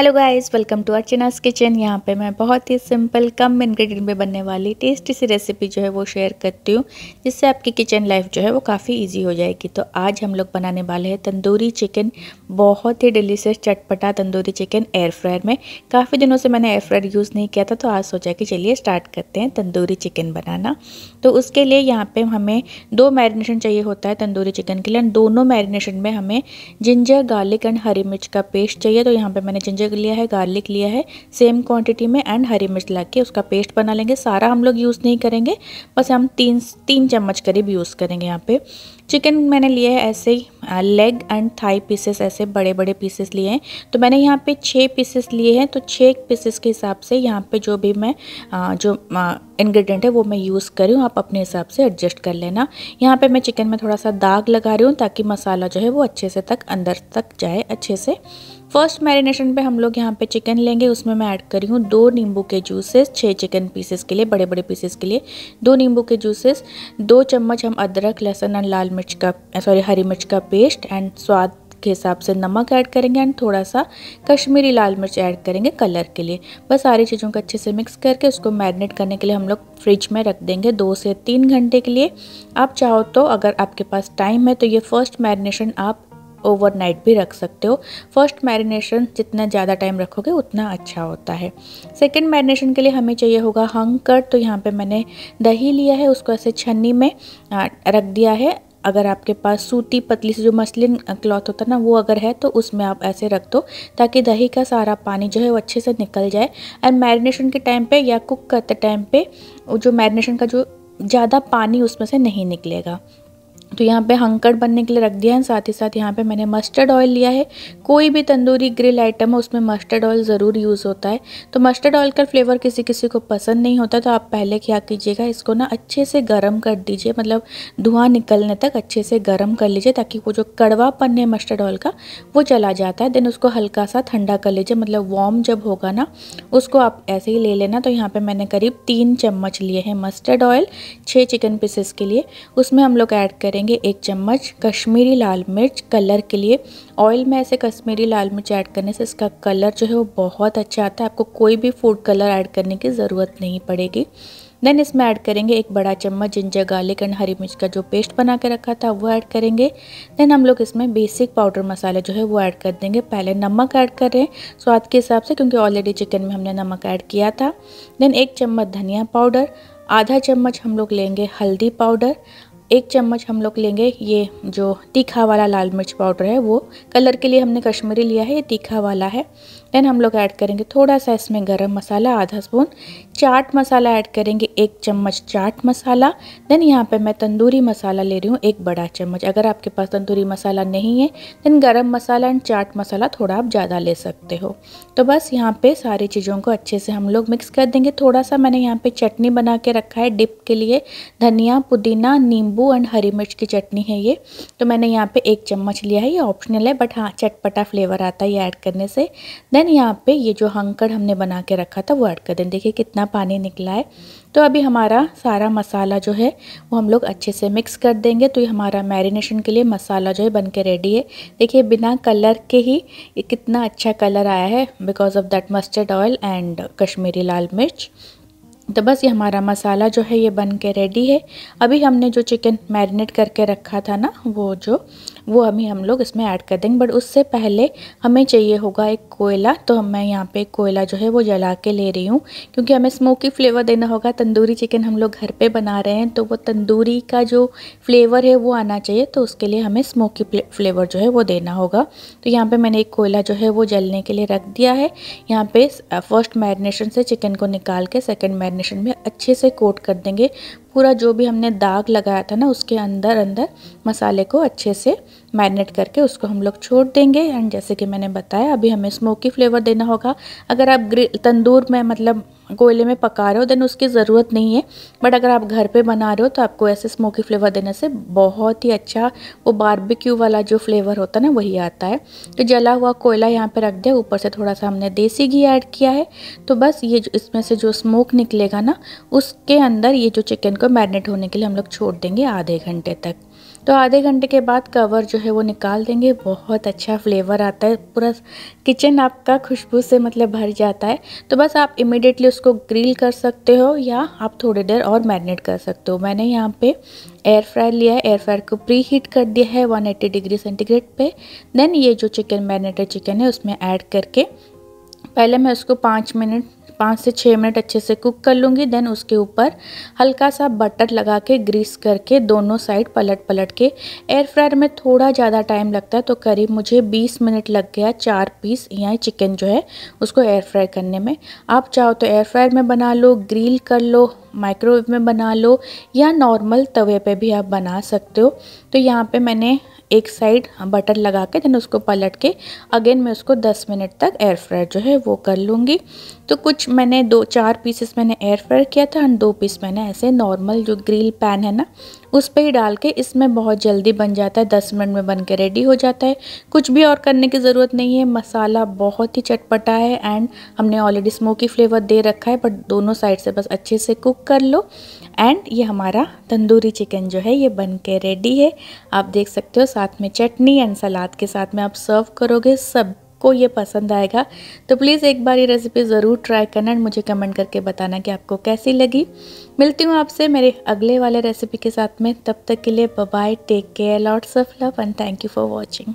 hello guys welcome to Archana's kitchen यहाँ पे मैं बहुत ही सिंपल कम इंग्रेडिएंट में बनने वाली टेस्टी सी रेसिपी जो है वो शेयर करती हूँ जिससे आपकी किचन लाइफ जो है वो काफ़ी इजी हो जाएगी तो आज हम लोग बनाने वाले हैं तंदूरी चिकन बहुत ही डिलीशियस चटपटा तंदूरी चिकन एयर फ्रायर में काफ़ी दिनों से मैंने एयर फ्रायर यूज़ नहीं किया था तो आज सोचा कि चलिए स्टार्ट करते हैं तंदूरी चिकन बनाना तो उसके लिए यहाँ पर हमें दो मैरिनेशन चाहिए होता है तंदूरी चिकन के लिए दोनों मैरिनेशन में हमें जिंजर गार्लिक एंड हरी मिर्च का पेस्ट चाहिए तो यहाँ पर मैंने जिंजर अदरक लिया है गार्लिक लिया है सेम क्वांटिटी में एंड हरी मिर्च ला के उसका पेस्ट बना लेंगे सारा हम लोग यूज़ नहीं करेंगे बस हम तीन तीन चम्मच करीब यूज़ करेंगे यहाँ पे चिकन मैंने लिया है ऐसे ही लेग एंड थाई पीसेस ऐसे बड़े बड़े पीसेस लिए हैं तो मैंने यहाँ पे छः पीसेस लिए हैं तो छः पीसेस के हिसाब से यहाँ पे जो भी मैं आ, जो इंग्रेडिएंट है वो मैं यूज़ कर रही हूँ आप अपने हिसाब से एडजस्ट कर लेना यहाँ पे मैं चिकन में थोड़ा सा दाग लगा रही हूँ ताकि मसाला जो है वो अच्छे से तक अंदर तक जाए अच्छे से फर्स्ट मैरिनेशन पे हम लोग यहाँ पे चिकन लेंगे उसमें मैं ऐड करी हूँ दो नींबू के जूसेस छः चिकन पीसेस के लिए बड़े बड़े पीसेस के लिए दो नींबू के जूसेस दो चम्मच हम अदरक लहसुन एंड लाल मिर्च का सॉरी हरी मिर्च का पेस्ट एंड स्वाद के हिसाब से नमक ऐड करेंगे एंड थोड़ा सा कश्मीरी लाल मिर्च ऐड करेंगे कलर के लिए बस सारी चीज़ों को अच्छे से मिक्स करके उसको मैरिनेट करने के लिए हम लोग फ्रिज में रख देंगे दो से तीन घंटे के लिए आप चाहो तो अगर आपके पास टाइम है तो ये फर्स्ट मैरिनेशन आप ओवरनाइट भी रख सकते हो फर्स्ट मैरिनेशन जितना ज़्यादा टाइम रखोगे उतना अच्छा होता है सेकेंड मैरिनेशन के लिए हमें चाहिए होगा हंग कर तो यहाँ पर मैंने दही लिया है उसको ऐसे छन्नी में रख दिया है अगर आपके पास सूती पतली से जो मसलिन क्लॉथ होता है ना वो अगर है तो उसमें आप ऐसे रख दो ताकि दही का सारा पानी जो है वो अच्छे से निकल जाए एंड मैरिनेशन के टाइम पे या कुक करते टाइम पे जो मैरिनेशन का जो ज़्यादा पानी उसमें से नहीं निकलेगा तो यहाँ पे हंकड़ बनने के लिए रख दिया है साथ ही साथ यहाँ पे मैंने मस्टर्ड ऑयल लिया है कोई भी तंदूरी ग्रिल आइटम है उसमें मस्टर्ड ऑयल ज़रूर यूज़ होता है तो मस्टर्ड ऑयल का फ्लेवर किसी किसी को पसंद नहीं होता तो आप पहले क्या कीजिएगा इसको ना अच्छे से गर्म कर दीजिए मतलब धुआं निकलने तक अच्छे से गर्म कर लीजिए ताकि वो जो कड़वापन है मस्टर्ड ऑयल का वो चला जाता है देन उसको हल्का सा ठंडा कर लीजिए मतलब वार्म जब होगा ना उसको आप ऐसे ही ले लेना तो यहाँ पर मैंने करीब तीन चम्मच लिए हैं मस्टर्ड ऑयल छः चिकन पीसेस के लिए उसमें हम लोग ऐड करें करेंगे एक चम्मच कश्मीरी लाल मिर्च कलर के लिए ऑयल में ऐसे कश्मीरी लाल मिर्च ऐड करने से इसका कलर जो है वो बहुत अच्छा आता है आपको कोई भी फूड कलर ऐड करने की ज़रूरत नहीं पड़ेगी देन इसमें ऐड करेंगे एक बड़ा चम्मच जिंजर गार्लिक एंड हरी मिर्च का जो पेस्ट बना के रखा था वो ऐड करेंगे देन हम लोग इसमें बेसिक पाउडर मसाले जो है वो ऐड कर देंगे पहले नमक ऐड कर रहे हैं स्वाद के हिसाब से क्योंकि ऑलरेडी चिकन में हमने नमक ऐड किया था देन एक चम्मच धनिया पाउडर आधा चम्मच हम लोग लेंगे हल्दी पाउडर एक चम्मच हम लोग लेंगे ये जो तीखा वाला लाल मिर्च पाउडर है वो कलर के लिए हमने कश्मीरी लिया है ये तीखा वाला है देन हम लोग ऐड करेंगे थोड़ा सा इसमें गरम मसाला आधा स्पून चाट मसाला ऐड करेंगे एक चम्मच चाट मसाला देन यहाँ पे मैं तंदूरी मसाला ले रही हूँ एक बड़ा चम्मच अगर आपके पास तंदूरी मसाला नहीं है देन गर्म मसाला एंड चाट मसाला थोड़ा आप ज़्यादा ले सकते हो तो बस यहाँ पे सारी चीज़ों को अच्छे से हम लोग मिक्स कर देंगे थोड़ा सा मैंने यहाँ पर चटनी बना के रखा है डिप के लिए धनिया पुदीना नींबू नींबू एंड हरी मिर्च की चटनी है ये तो मैंने यहाँ पे एक चम्मच लिया है ये ऑप्शनल है बट हाँ चटपटा फ्लेवर आता है ये ऐड करने से देन यहाँ पे ये जो हंकड़ हमने बना के रखा था वो ऐड कर दें देखिए कितना पानी निकला है तो अभी हमारा सारा मसाला जो है वो हम लोग अच्छे से मिक्स कर देंगे तो ये हमारा मैरिनेशन के लिए मसाला जो है बन के रेडी है देखिए बिना कलर के ही कितना अच्छा कलर आया है because of that mustard oil and Kashmiri लाल मिर्च तो बस ये हमारा मसाला जो है ये बन के रेडी है अभी हमने जो चिकन मैरिनेट करके रखा था ना वो जो वो अभी हम लोग इसमें ऐड कर देंगे बट उससे पहले हमें चाहिए होगा एक कोयला तो हम मैं यहाँ पे कोयला जो है वो जला के ले रही हूँ क्योंकि हमें स्मोकी फ्लेवर देना होगा तंदूरी चिकन हम लोग घर पर बना रहे हैं तो वो तंदूरी का जो फ्लेवर है वो आना चाहिए तो उसके लिए हमें स्मोकी फ्लेवर जो है वो देना होगा तो यहाँ पर मैंने एक कोयला जो है वो जलने के लिए रख दिया है यहाँ पर फर्स्ट मैरिनेशन से चिकन को निकाल के सेकेंड मैरिनेट कॉम्बिनेशन में अच्छे से कोट कर देंगे पूरा जो भी हमने दाग लगाया था ना उसके अंदर अंदर मसाले को अच्छे से मैरिनेट करके उसको हम लोग छोड़ देंगे एंड जैसे कि मैंने बताया अभी हमें स्मोकी फ्लेवर देना होगा अगर आप ग्रिल तंदूर में मतलब कोयले में पका रहे हो देन उसकी ज़रूरत नहीं है बट अगर आप घर पे बना रहे हो तो आपको ऐसे स्मोकी फ्लेवर देने से बहुत ही अच्छा वो बारबेक्यू वाला जो फ्लेवर होता है ना वही आता है तो जला हुआ कोयला यहाँ पे रख दिया ऊपर से थोड़ा सा हमने देसी घी ऐड किया है तो बस ये इसमें से जो स्मोक निकलेगा ना उसके अंदर ये जो चिकन को मैरिनेट होने के लिए हम लोग छोड़ देंगे आधे घंटे तक तो आधे घंटे के बाद कवर जो है वो निकाल देंगे बहुत अच्छा फ्लेवर आता है पूरा किचन आपका खुशबू से मतलब भर जाता है तो बस आप इमिडिएटली उसको ग्रिल कर सकते हो या आप थोड़ी देर और मैरिनेट कर सकते हो मैंने यहाँ पे एयर फ्रायर लिया है एयर फ्रायर को प्री हीट कर दिया है 180 डिग्री सेंटीग्रेड पे देन ये जो चिकन मैरिनेटेड चिकन है उसमें ऐड करके पहले मैं उसको पाँच मिनट पाँच से छः मिनट अच्छे से कुक कर लूँगी देन उसके ऊपर हल्का सा बटर लगा के ग्रीस करके दोनों साइड पलट पलट के एयर फ्रायर में थोड़ा ज़्यादा टाइम लगता है तो करीब मुझे बीस मिनट लग गया चार पीस यहाँ चिकन जो है उसको एयर फ्राई करने में आप चाहो तो एयर फ्रायर में बना लो ग्रिल कर लो माइक्रोवेव में बना लो या नॉर्मल तवे पे भी आप बना सकते हो तो यहाँ पे मैंने एक साइड बटर लगा के देन उसको पलट के अगेन मैं उसको 10 मिनट तक एयर फ्रायर जो है वो कर लूँगी तो कुछ मैंने दो चार पीसेस मैंने एयर फ्रायर किया था और दो पीस मैंने ऐसे नॉर्मल जो ग्रिल पैन है ना उस पर ही डाल के इसमें बहुत जल्दी बन जाता है दस मिनट में बन के रेडी हो जाता है कुछ भी और करने की ज़रूरत नहीं है मसाला बहुत ही चटपटा है एंड हमने ऑलरेडी स्मोकी फ्लेवर दे रखा है बट दोनों साइड से बस अच्छे से कुक कुक कर लो एंड ये हमारा तंदूरी चिकन जो है ये बन के रेडी है आप देख सकते हो साथ में चटनी एंड सलाद के साथ में आप सर्व करोगे सब ये पसंद आएगा तो प्लीज़ एक बार ये रेसिपी ज़रूर ट्राई करना एंड मुझे कमेंट करके बताना कि आपको कैसी लगी मिलती हूँ आपसे मेरे अगले वाले रेसिपी के साथ में तब तक के लिए bye take care lots of love and thank you for watching